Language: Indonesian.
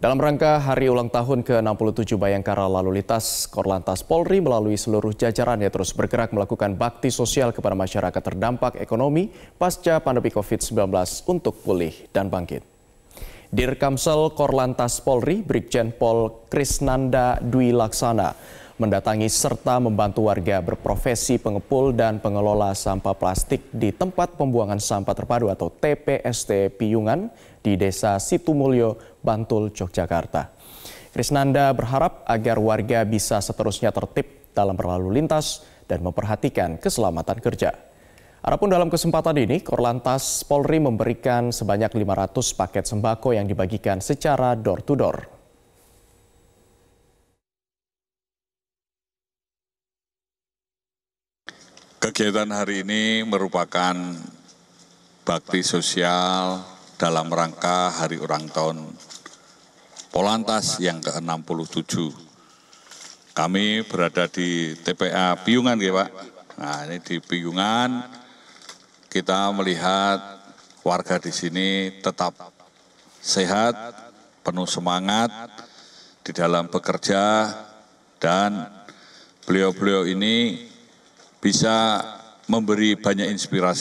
Dalam rangka hari ulang tahun ke-67 Bayangkara lalu lintas, Korlantas Polri melalui seluruh jajarannya terus bergerak melakukan bakti sosial kepada masyarakat terdampak ekonomi pasca pandemi COVID-19 untuk pulih dan bangkit. Dirkamsel Korlantas Polri, Brigjen Pol Krisnanda Dwi Laksana mendatangi serta membantu warga berprofesi pengepul dan pengelola sampah plastik di tempat pembuangan sampah terpadu atau TPST Piyungan di Desa Situmulyo, Bantul, Yogyakarta. Krisnanda berharap agar warga bisa seterusnya tertib dalam berlalu lintas dan memperhatikan keselamatan kerja. Adapun dalam kesempatan ini, Korlantas Polri memberikan sebanyak 500 paket sembako yang dibagikan secara door-to-door. door to door Kegiatan hari ini merupakan bakti sosial dalam rangka Hari Orang Tahun Polantas yang ke-67. Kami berada di TPA Piyungan ya Pak. Nah ini di Piyungan kita melihat warga di sini tetap sehat, penuh semangat di dalam bekerja dan beliau-beliau ini bisa memberi banyak inspirasi